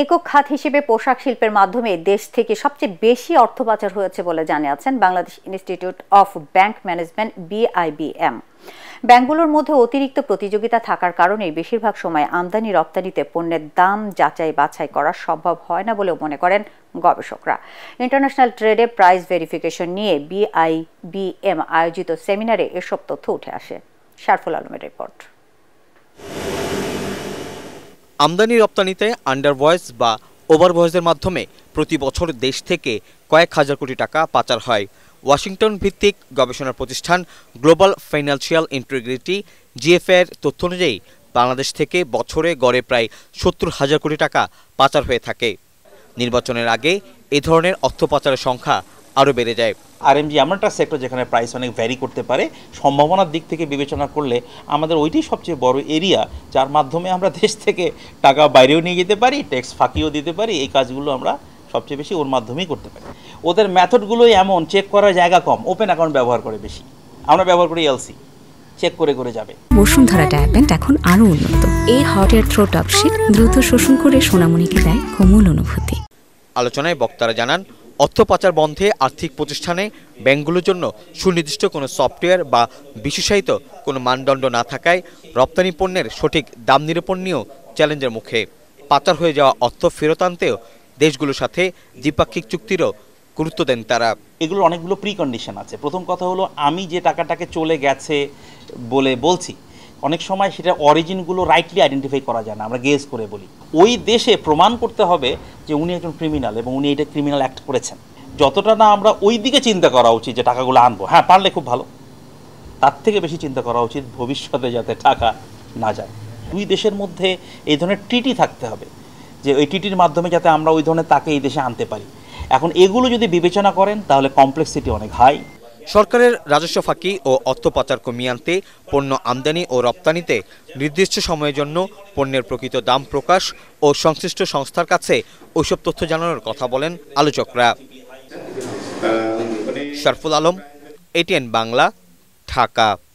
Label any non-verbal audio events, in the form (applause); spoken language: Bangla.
একক খাত হিসেবে পোশাক শিল্পের মাধ্যমে দেশ থেকে সবচেয়ে বেশি অর্থ পাচার হয়েছে বলে আছেন Bangladesh institute of bank management BIBM ব্যাংকগুলোর মধ্যে অতিরিক্ত প্রতিযোগিতা থাকার কারণে বেশিরভাগ সময় আমদানি রপ্তানিতে পণ্যের দাম যাচাই বাছাই করা সম্ভব হয় না বলেও মনে করেন গবেষকরা ইন্টারন্যাশনাল ট্রেডে প্রাইস ভেরিফিকেশন নিয়ে বিআইবিএম আয়োজিত সেমিনারে এসব তথ্য উঠে আসে শারফুল আলমের রিপোর্ট আমদানি রপ্তানিতে আন্ডার ভয়েস বা ওভার ভয়েসের মাধ্যমে প্রতি বছর দেশ থেকে কয়েক হাজার কোটি টাকা পাচার হয় ওয়াশিংটন ভিত্তিক গবেষণা প্রতিষ্ঠান গ্লোবাল ফাইন্যান্সিয়াল ইন্টিগ্রিটি জিএফএর তথ্য অনুযায়ী বাংলাদেশ থেকে বছরে গড়ে প্রায় সত্তর হাজার কোটি টাকা পাচার হয়ে থাকে নির্বাচনের আগে এ ধরনের অর্থ পাচারের সংখ্যা আরও বেড়ে যায় আর আরএমজি এমন একটা সেক্টর যেখানে প্রাইস অনেক ভ্যারি করতে পারে সম্ভাবনার দিক থেকে বিবেচনা করলে আমাদের ওইটাই সবচেয়ে বড় এরিয়া যার মাধ্যমে আমরা (laughs) দেশ থেকে টাকা বাইরেও নিয়ে যেতে পারি ট্যাক্স ফাঁকিও দিতে পারি এই কাজগুলো আমরা সবচেয়ে বেশি ওর মাধ্যমেই করতে পারি ওদের ম্যাথডগুলোই এমন চেক করার জায়গা কম ওপেন অ্যাকাউন্ট ব্যবহার করে বেশি আমরা ব্যবহার করি এলসি চেক করে করে যাবে বসুন্ধরা ডায়াপ্যান্ট এখন আরও উন্নত এই হট এয়ার থ্রোট অপশিট দ্রুত শোষণ করে সোনামণিকে দেয় কোমল অনুভূতি আলোচনায় বক্তারা জানান অর্থ পাচার বন্ধে আর্থিক প্রতিষ্ঠানে ব্যাংকগুলোর জন্য সুনির্দিষ্ট কোনো সফটওয়্যার বা বিশেষায়িত কোনো মানদণ্ড না থাকায় রপ্তানি পণ্যের সঠিক দাম নিরূপণ নিয়েও চ্যালেঞ্জের মুখে পাচার হয়ে যাওয়া অর্থ ফেরত আনতেও দেশগুলোর সাথে দ্বিপাক্ষিক চুক্তিরও গুরুত্ব দেন তারা এগুলো অনেকগুলো প্রিকন্ডিশন আছে প্রথম কথা হলো আমি যে টাকাটাকে চলে গেছে বলে বলছি অনেক সময় সেটা অরিজিনগুলো রাইটলি আইডেন্টিফাই করা যায় না আমরা গেজ করে বলি ওই দেশে প্রমাণ করতে হবে যে উনি একজন ক্রিমিনাল এবং উনি এটা ক্রিমিনাল অ্যাক্ট করেছেন যতটা না আমরা ওই দিকে চিন্তা করা উচিত যে টাকাগুলো আনবো হ্যাঁ পারলে খুব ভালো তার থেকে বেশি চিন্তা করা উচিত ভবিষ্যতে যাতে টাকা না যায় দুই দেশের মধ্যে এই ধরনের টিটি থাকতে হবে যে ওই টিটির মাধ্যমে যাতে আমরা ওই ধরনের তাকে এই দেশে আনতে পারি এখন এগুলো যদি বিবেচনা করেন তাহলে কমপ্লেক্সিটি অনেক হাই সরকারের রাজস্ব ফাঁকি ও অর্থ পাচার কমিয়ে আনতে পণ্য আমদানি ও রপ্তানিতে নির্দিষ্ট সময়ের জন্য পণ্যের প্রকৃত দাম প্রকাশ ও সংশ্লিষ্ট সংস্থার কাছে ওইসব তথ্য জানানোর কথা বলেন আলোচকরা শরফুল আলম এটিএন বাংলা ঢাকা